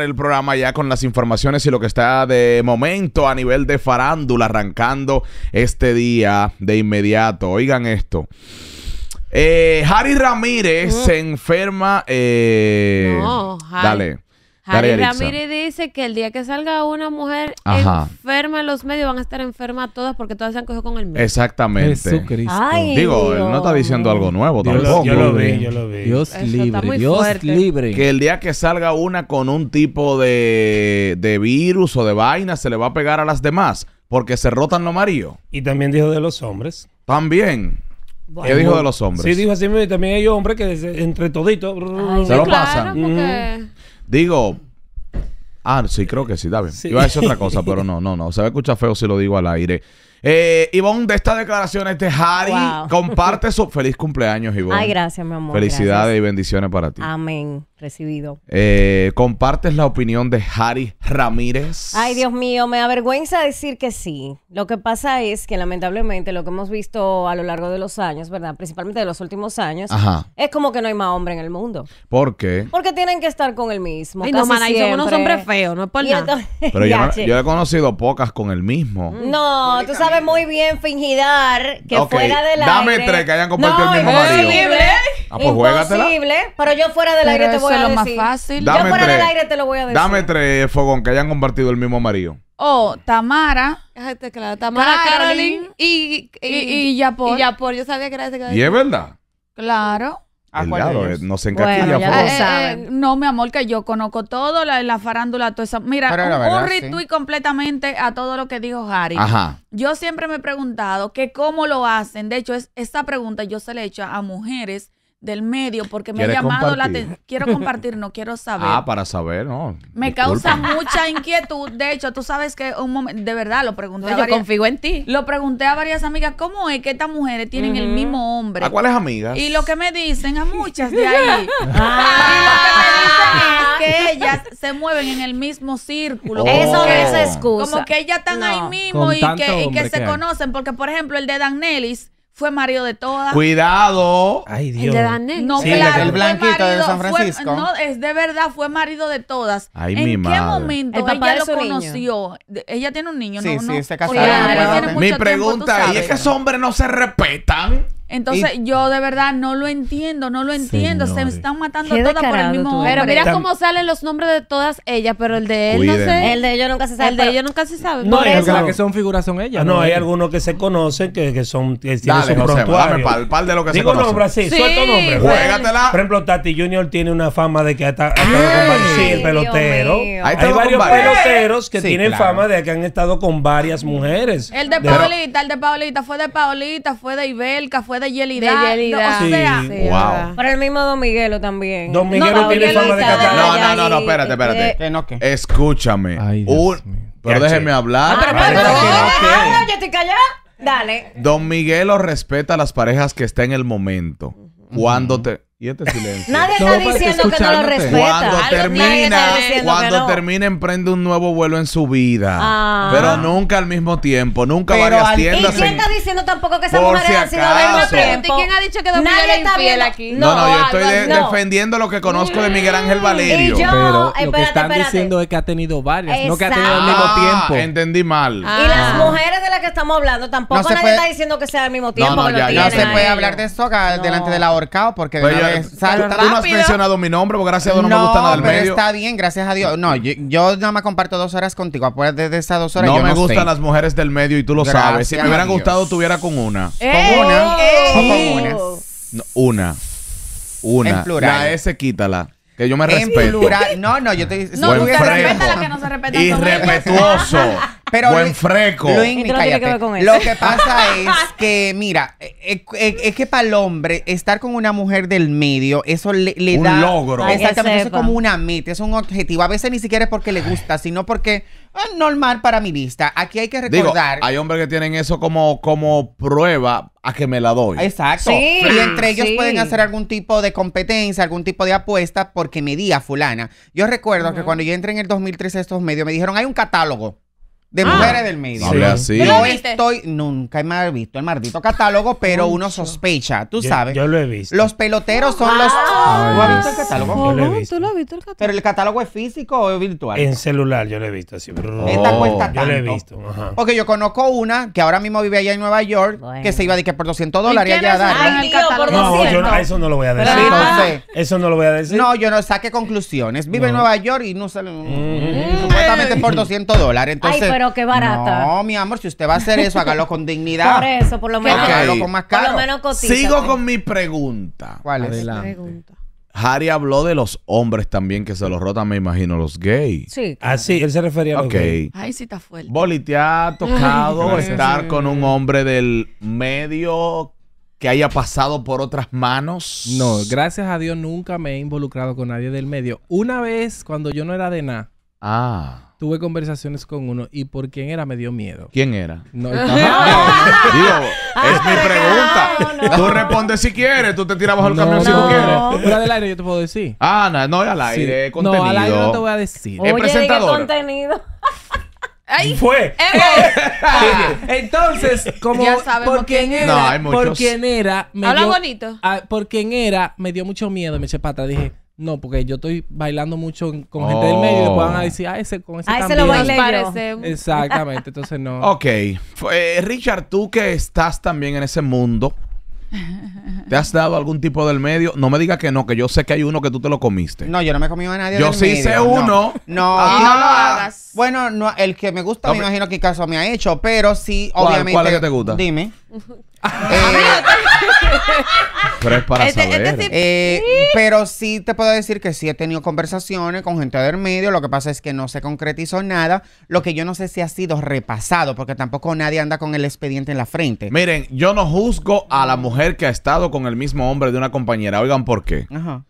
el programa ya con las informaciones y lo que está de momento a nivel de farándula arrancando este día de inmediato. Oigan esto. Eh, Harry Ramírez mm. se enferma. Eh, dale. Harry Ramírez dice que el día que salga una mujer enferma en los medios van a estar enfermas todas porque todas se han cogido con el mismo. Exactamente. Jesucristo. Digo, él no está diciendo algo nuevo tampoco. Yo lo vi, yo lo vi. Dios libre, Dios libre. Que el día que salga una con un tipo de, virus o de vaina se le va a pegar a las demás porque se rotan los maridos. Y también dijo de los hombres. También. ¿Qué dijo de los hombres? Sí, dijo así, y también hay hombres que entre toditos se lo claro, pasan. Digo, ah, sí, creo que sí, David. bien. Iba a decir otra cosa, pero no, no, no. Se va a escuchar feo si lo digo al aire. Eh, Ivonne, de estas declaraciones de Harry, comparte su feliz cumpleaños, Ivonne. Ay, gracias, mi amor. Felicidades y bendiciones para ti. Amén. Recibido. Eh, ¿Compartes la opinión de Harry Ramírez? Ay, Dios mío, me avergüenza decir que sí. Lo que pasa es que lamentablemente lo que hemos visto a lo largo de los años, ¿verdad? Principalmente de los últimos años, es como que no hay más hombre en el mundo. ¿Por qué? Porque tienen que estar con el mismo. no, somos unos hombres feos, no es por nada. Pero yo, yo, he conocido pocas con el mismo. No, tú sabes sabe muy bien fingidar que fuera del aire. Dame tres que hayan compartido no, el mismo marido. Imposible. Ah, pues imposible, pero yo fuera del aire te voy a decir. Más fácil. yo fuera del aire te lo voy a decir. Dame tres, Fogón, que hayan compartido el mismo amarillo. Oh, Tamara. Claro, Tamara, Caroline, y, y, y, y, Yapor. Y Yapor, yo sabía que era ese que Y es verdad. Claro. El eh, no se encaquilla. Eh, eh, no, mi amor, que yo conozco todo, la, farándula, todo eso. Mira, un retweet completamente a todo lo que dijo Harry. Yo siempre me he preguntado que cómo lo hacen. De hecho, es, esta pregunta yo se la he hecho a mujeres del medio porque me ha llamado la atención. Quiero compartir, no quiero saber. Ah, para saber, no. Me causa mucha inquietud. De hecho, tú sabes que un momento, de verdad, lo pregunté. yo confío en ti. Lo pregunté a varias amigas, ¿cómo es que estas mujeres tienen el mismo hombre? ¿A cuáles amigas? Y lo que me dicen, a muchas de ahí. y lo que me dicen es ah. que ellas se mueven en el mismo círculo. Eso es excusa. Como que ellas están ahí mismo y que, se conocen. Porque, por ejemplo, el de Dan fue marido de todas. Cuidado. Ay, Dios. El de No, sí, claro, el blanquito de San Francisco. no, es de verdad, fue marido de todas. Ay, ¿En mi qué madre. momento el papá ella lo conoció? Ella tiene un niño, sí, ¿no? Sí, se casaron. Mi pregunta ¿Y es que esos hombres no se respetan. Entonces yo de verdad no lo entiendo, no lo entiendo. Señores. Se están matando todas por el mismo hombre. Pero mira cómo salen los nombres de todas ellas, pero el de él no sé. El de ellos nunca se sabe. El de ellos nunca se sabe. No, hay algunas que son figuras son ellas. Ah, no, hay algunos que se conocen que, son que tienen su prontuario de lo que Digo se así, sí. suelto nombres Por ejemplo, Tati Junior tiene una fama de que ha estado con el pelotero. Hay varios peloteros que tienen fama de que han estado con varias mujeres. El de Paulita, el de Paulita fue de Paulita, fue de Ibelka, fue de Yelida. De Yelida. o sea, sí, wow. para el mismo Don Miguelo también. Don Miguelo no, tiene fama de No, no, no, espérate, espérate. Este, no, qué? Escúchame. Ay, Pero déjeme hablar. Ah, pero, ah, pero, no, yo estoy callada. Dale. Don Miguelo respeta a las parejas que está en el momento. Cuando te y este silencio. Nadie está diciendo que no lo respeta. Cuando termina, cuando emprende un nuevo vuelo en su vida. Ah. Pero nunca al mismo tiempo. Nunca varias tiendas. ¿Y quién está diciendo tampoco que esa mujer si ha sido de tiempo? ¿Y quién ha dicho que Nadie está bien aquí? No, no, yo estoy defendiendo lo que conozco de Miguel Ángel Valerio. pero lo que están diciendo es que ha tenido varias, no que ha tenido al mismo ah, tiempo. Entendí mal. Y las ah. mujeres de las que estamos hablando tampoco nadie está diciendo que sea al mismo tiempo. No, ya se puede hablar de eso delante del ahorcado porque... Pues pues, sal, Tú no has mencionado mi nombre porque gracias a Dios no, me gusta nada del medio. está bien, gracias a Dios. No, yo, yo nada más comparto dos horas contigo. Después de esas dos horas no yo me no gustan sé. las mujeres del medio y tú lo sabes. Si me hubieran gustado tuviera con una. ¿Con una? Ey. con una? una. Una. plural. La S quítala. Que yo me respeto. No, no, yo te... No, no te la que no se respeta. Irrespetuoso. Pero Buen freco. Lo que pasa es que, mira, eh, eh, es, que para el hombre, estar con una mujer del medio, eso le, da Un logro. Exactamente, eso es como una meta, es un objetivo. A veces ni siquiera es porque le gusta, sino porque es ah, normal para mi vista, Aquí hay que recordar. hay hombres que tienen eso como, como prueba a que me la doy. Exacto. y entre ellos pueden hacer algún tipo de competencia, algún tipo de apuesta, porque me di a fulana. Yo recuerdo que cuando yo entré en el 2013 a estos medios, me dijeron, hay un catálogo de ah. mujeres del medio. No, así. estoy, nunca he visto el maldito catálogo, pero uno sospecha, tú sabes. Yo lo he visto. Los peloteros son los. Ah, ¿tú has visto el catálogo? No he visto. el catálogo? Pero el catálogo es físico o es virtual. En celular, yo lo he visto así. Esta oh. cuesta tanto. Yo lo he visto. Porque yo conozco una que ahora mismo vive allá en Nueva York, que se iba de que por 200 dólares allá a dar. No, yo no, eso no lo voy a decir. eso no lo voy a decir. No, yo no saque conclusiones. Vive en Nueva York y no sale. Mm. Mm. Supuestamente por 200 dólares. Entonces pero qué barata. No, mi amor, si usted va a hacer eso, hágalo con dignidad. Por eso, por lo menos. Hágalo con más caro. Por lo menos cotiza, Sigo pues. con mi pregunta. ¿Cuál es? la pregunta? Harry habló de los hombres también que se los rotan, me imagino, los gays. Sí. Ah, él se refería a los gays. Ay, sí está fuerte. Boli, ¿te ha tocado estar con un hombre del medio que haya pasado por otras manos? No, gracias a Dios nunca me he involucrado con nadie del medio. Una vez, cuando yo no era de nada. Ah. Tuve conversaciones con uno y por quién era me dio miedo. ¿Quién era? No, está... Digo, es mi ah, pregunta. Tú respondes si quieres, tú te tiras bajo el camión si tú quieres. Fuera del aire yo te puedo decir. Ah, no, no al aire, contenido. No, al aire no te voy a decir. Oye, el presentador. Oye, contenido? fue. Eh, eh. Entonces, como por quién era, No, hay por quién era, me dio, bonito. por quién era, me dio mucho miedo, me eché pata, dije, no, porque yo estoy bailando mucho con gente del medio y le van oh. decir, ah, ese con ese ah, Ese lo bailé yo. Exactamente, entonces no. Ok. Eh, Richard, tú que estás también en ese mundo, ¿te has dado algún tipo del medio? No me digas que no, que yo sé que hay uno que tú te lo comiste. No, yo no me he comido a nadie Yo sí hice sé uno. No, ah. no, lo hagas. Bueno, no, el que me gusta, me imagino que caso me ha hecho, pero sí, obviamente. ¿Cuál es que te gusta? Dime. Eh, pero es para este, este saber. Eh, pero sí te puedo decir que sí he tenido conversaciones con gente del medio. Lo que pasa es que no se concretizó nada. Lo que yo no sé si ha sido repasado, porque tampoco nadie anda con el expediente en la frente. Miren, yo no juzgo a la mujer que ha estado con el mismo hombre de una compañera. Oigan por qué. Ajá.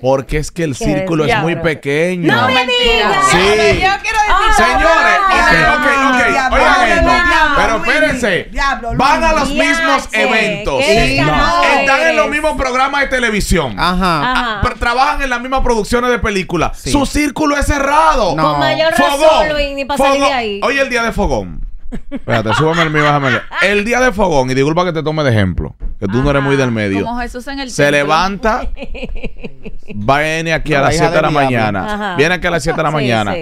Porque es que el círculo es muy pequeño. No me digas. Sí. Yo quiero decir. Señores, ok, ok. Pero espérense. Van a los mismos eventos. Están en los mismos programas de televisión. Ajá. Ah, trabajan en las mismas producciones de películas. Su círculo es cerrado. Con mayor razón, ni para ahí. Hoy el día de fogón. Espérate, súbame el mío, bájame el. día de fogón, y disculpa que te tome de ejemplo, que tú no eres muy del medio. se levanta, viene aquí a las 7 de la mañana. Viene aquí a las 7 de la mañana.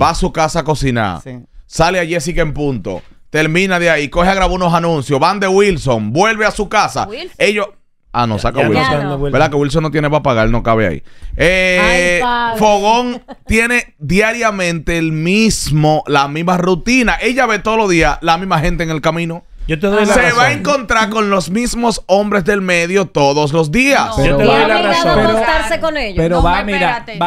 Va a su casa a cocinar. Sale a Jessica en punto. Termina de ahí, coge a grabar unos anuncios. Van de Wilson, vuelve a su casa. Ellos. Ah, no, saca Wilson. que Wilson no tiene para pagar? No cabe ahí. Eh, Fogón tiene diariamente el mismo, la misma rutina. Ella ve todos los días la misma gente en el camino. Ah, se va a encontrar con los mismos hombres del medio todos los días. yo te doy la razón. Pero, va,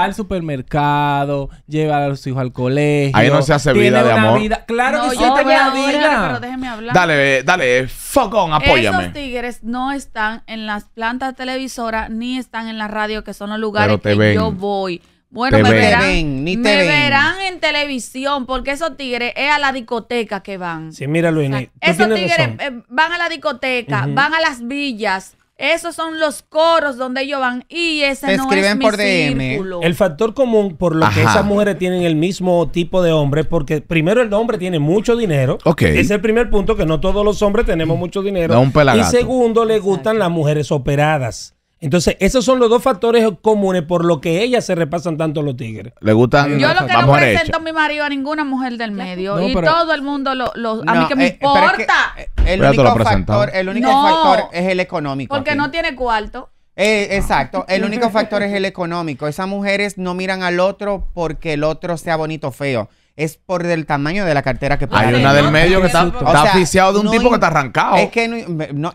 al supermercado, lleva a los hijos al colegio. Ahí no se hace vida de amor. Claro que sí, te vida. Pero déjeme Dale, dale, focón, apóyame. Esos tigres no están en las plantas televisoras ni están en la radio, que son los lugares que yo voy. Bueno, me verán, verán en televisión porque esos tigres es a la discoteca que van. Sí, mira, Luis. esos tigres eh, van a la discoteca, van a las villas. Esos son los coros donde ellos van y ese no escriben es mi por DM. El factor común por lo que esas mujeres tienen el mismo tipo de hombre, porque primero el hombre tiene mucho dinero. Es el primer punto que no todos los hombres tenemos mm. mucho dinero. y segundo, le gustan las mujeres operadas. Entonces, esos son los dos factores comunes por lo que ellas se repasan tanto los tigres. Le gustan. Yo lo que no presento a mi marido a ninguna mujer del medio. y todo el mundo lo. a mí que me eh, importa. Eh, el, único factor, el único, factor, es el económico. Porque no tiene cuarto. Eh, exacto, el único factor es el económico. Esas mujeres no miran al otro porque el otro sea bonito o feo es por el tamaño de la cartera que paga. Hay una del medio que está, de un tipo que está arrancado.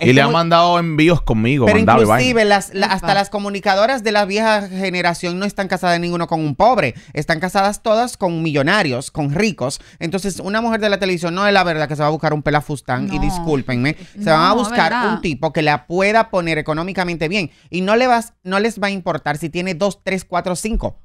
y le han mandado envíos conmigo. Pero inclusive hasta las comunicadoras de la vieja generación no están casadas ninguno con un pobre. Están casadas todas con millonarios, con ricos. Entonces una mujer de la televisión no es la verdad que se va a buscar un pelafustán. Y discúlpenme, se van a buscar un tipo que la pueda poner económicamente bien. Y no, le vas, no les va a importar si tiene dos, tres, cuatro, cinco.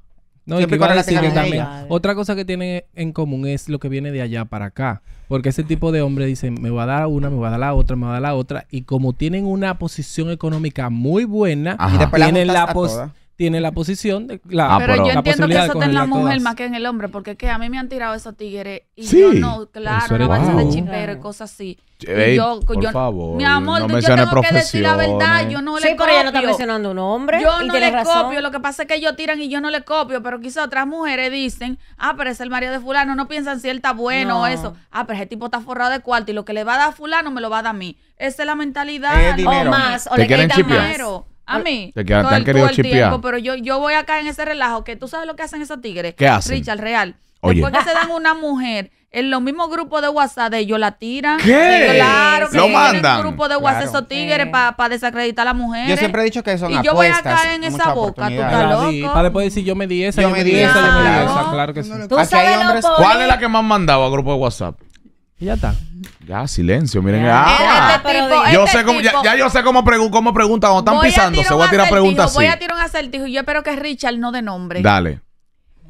No, y que decir también. Otra cosa que tienen en común es lo que viene de allá para acá. Porque ese tipo de hombres dicen, me va a dar una, me va a dar la otra, me va a dar la otra. Y como tienen una posición económica muy buena, tienen la, posición tiene la posición de la ah, pero yo entiendo que eso está en la mujer más que en el hombre porque que a mí me han tirado esos tigres y sí. yo no claro una balsa de chipero y cosas así yo, por favor mi amor no yo tengo que decir la verdad yo no sí, le pero copio no está mencionando un hombre yo no le copio lo que pasa es que ellos tiran y yo no le copio pero quizás otras mujeres dicen ah pero es el marido de fulano no piensan si él está bueno o eso ah pero ese tipo está forrado de cuarto y lo que le va a dar a fulano me lo va a dar a mí esa es la mentalidad o más o le quieren más a mí. Te, quedan, te han Pero yo, yo voy acá en ese relajo que tú sabes lo que hacen esos tigres. ¿Qué hacen? Richard Real. Oye. Después que se dan una mujer en los mismos grupos de WhatsApp de ellos la tiran. ¿Qué? Claro, que lo mandan. grupo de WhatsApp esos tigres eh. para desacreditar a la mujer. Yo siempre he dicho que son y apuestas. Y yo voy a caer en esa boca, tú estás loco. para después decir yo me di esa, yo, yo me di esa, yo me di esa, claro que sí. ¿Cuál es la que más mandaba a grupo de WhatsApp? Y ya está. Ya, silencio. Miren. Ah. Este este sé ya, yo sé cómo, preguntan. Cuando están pisando, se voy a tirar preguntas Voy a tirar un acertijo y yo espero que Richard no de nombre. Dale.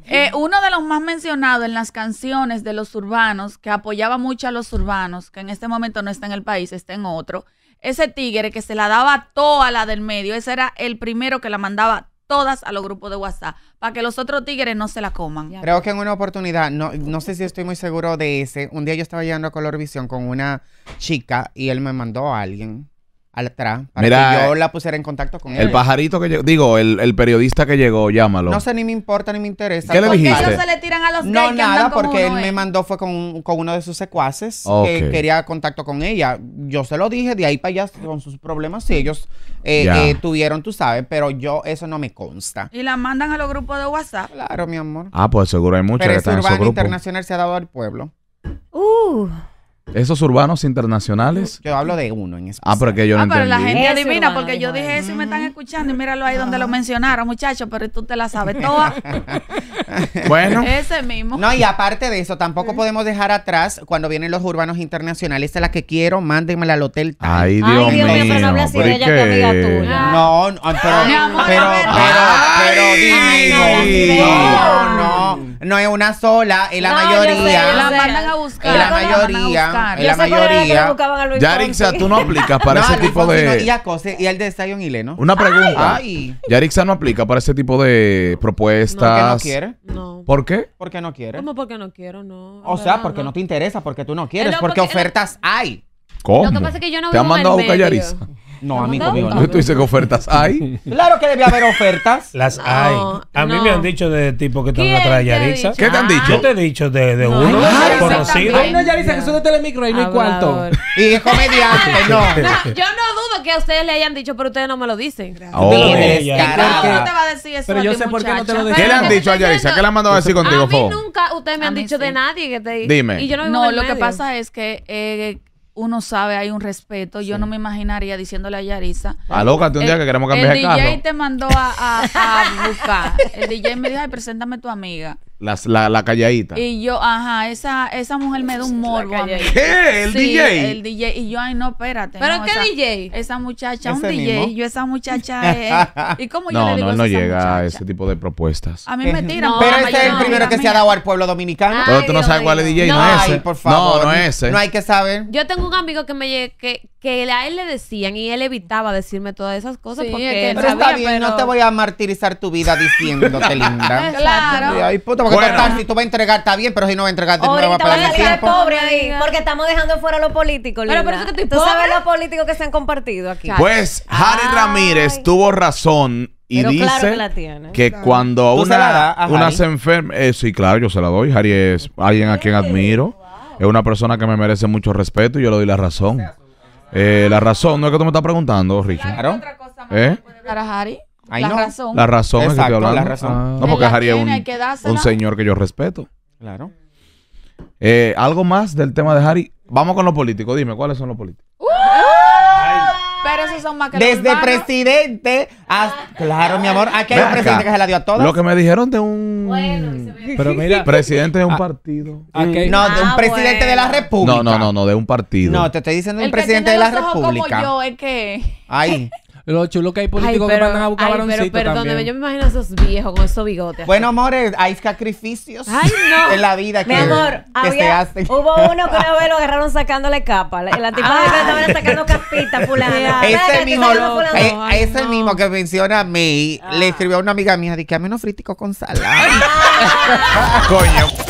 Eh, uno de los más mencionados en las canciones de los urbanos, que apoyaba mucho a los urbanos, que en este momento no está en el país, está en otro. Ese tigre que se la daba toda la del medio, ese era el primero que la mandaba todas a los grupos de WhatsApp para que los otros tigres no se la coman. Creo que en una oportunidad, no, no sé si estoy muy seguro de ese, un día yo estaba llegando a Color con una chica y él me mandó a alguien atrás para Mira, que yo eh, la pusiera en contacto con él. El pajarito que llegó, digo, el, periodista que llegó, llámalo. No sé, ni me importa, ni me interesa. ¿Qué le dijiste? Ellos se le tiran a los no, nada, porque él me mandó, fue con, con, uno de sus secuaces que quería contacto con ella. Yo se lo dije, de ahí para allá con sus problemas, si ellos eh, eh, tuvieron, tú sabes, pero yo eso no me consta. ¿Y la mandan a los grupos de WhatsApp? Claro, mi amor. Ah, pues seguro hay muchas que están en Internacional se ha dado al pueblo. Uh... Esos urbanos internacionales. Yo hablo de uno en Ah, pero que yo no ah, la gente adivina, porque yo dije eso y me están escuchando y míralo ahí donde lo mencionaron, muchachos, pero tú te la sabes toda. bueno. Ese mismo. No, y aparte de eso, tampoco podemos dejar atrás cuando vienen los urbanos internacionales. las que quiero, mándenmela al hotel. Ay, Dios, Ay, Dios mío. Pero no hablas así de ella que amiga No, no, pero, pero, ah, pero, no, no, no, es una sola, es la mayoría. la mandan a buscar. Es la mayoría, es la mayoría. Yarixa, tú no aplicas para ese tipo de... Y el de Zion y Leno. Una pregunta. Ay Yarixa no aplica para ese tipo de propuestas. No, no quiere. No. ¿Por qué? Porque no quieres. ¿Cómo porque no quiero? No. O sea, porque no. te interesa, porque tú no quieres, eh, porque, eh, ofertas hay. ¿Cómo? Lo que pasa es que yo no Te han mandado a medio. No, a mí no. ¿Tú dices que ofertas hay? Claro que debe haber ofertas. Las hay. A mí me han dicho de tipo que te atrás de Yarisa. ¿Qué te han ah. dicho? Yo te he dicho de, de uno conocido. Hay una que son de Telemicro y no hay cuánto. Y es comediante, no. Yo no dudo que a ustedes le hayan dicho, pero ustedes no me lo dicen. Oh, te va a decir eso Pero yo sé por qué no te lo dicen. ¿Qué le han dicho a Yarisa? ¿Qué le han mandado a decir contigo, Fo? nunca ustedes me han dicho de nadie que te Dime. Y yo no No, lo que pasa es que eh, uno sabe, hay un respeto. Yo no me imaginaría diciéndole a Yarisa. A ah, loca, un eh, día que queremos cambiar el, carro. El DJ te mandó a, buscar. El DJ me dijo, ay, preséntame tu amiga. La, calladita. Y yo, ajá, esa, esa mujer me da un morbo a mí. ¿Qué? ¿El sí, DJ? El DJ. Y yo, ay, no, espérate. ¿Pero qué DJ? Esa muchacha, un DJ. Yo, esa muchacha es. ¿Y cómo no, yo le digo No, no, llega a ese tipo de propuestas. A mí me tiran. pero ese es el primero que se ha dado al pueblo dominicano. pero tú no sabes cuál es DJ, no, es ese. por favor. No, no es ese. No hay que saber. Yo tengo un amigo que me que, que a él le decían y él evitaba decirme todas esas cosas porque pero está bien, no te voy a martirizar tu vida diciéndote, linda. claro. Ay, porque si tú vas a entregar, está bien, pero si no vas a entregar, no va a perder tiempo. pobre ahí, porque estamos dejando fuera los políticos, linda. Pero por eso que Tú sabes los políticos que se han compartido aquí. Pues, Harry Ramírez tuvo razón y dice que, cuando una, se, una se enferma, eh, sí, claro, yo se la doy. Harry es alguien a quien admiro. Es una persona que me merece mucho respeto y yo le doy la razón. Eh, la razón, no es que tú me estás preguntando, Richard. Claro. ¿Eh? Harry? la razón. La razón es que estoy hablando. La razón. Ah. No, porque Harry es un, señor que yo respeto. Claro. Eh, algo más del tema de Harry. Vamos con los políticos. Dime, ¿cuáles son los políticos? Desde presidente hasta. Ah. Claro, mi amor. Aquí hay un presidente que se la dio a todos. Lo que me dijeron de un. Bueno, Pero mira, presidente de un partido. No, de un ah, presidente de la República. No, no, no, no, de un partido. No, te estoy diciendo de un presidente de la los como yo, es que. Ay, Lo chulo que hay políticos que mandan a buscar varoncitos Pero perdóneme, yo me imagino esos viejos con esos bigotes. Bueno, amores, hay sacrificios en la vida que, amor, se hacen. Hubo uno que una vez lo agarraron sacándole capa. La, la tipa estaban sacando capitas fulana. Ese mismo, eh, ese mismo que menciona a mí. le ah. escribió a una amiga mía, de que a menos frítico con salada. Ah. Coño.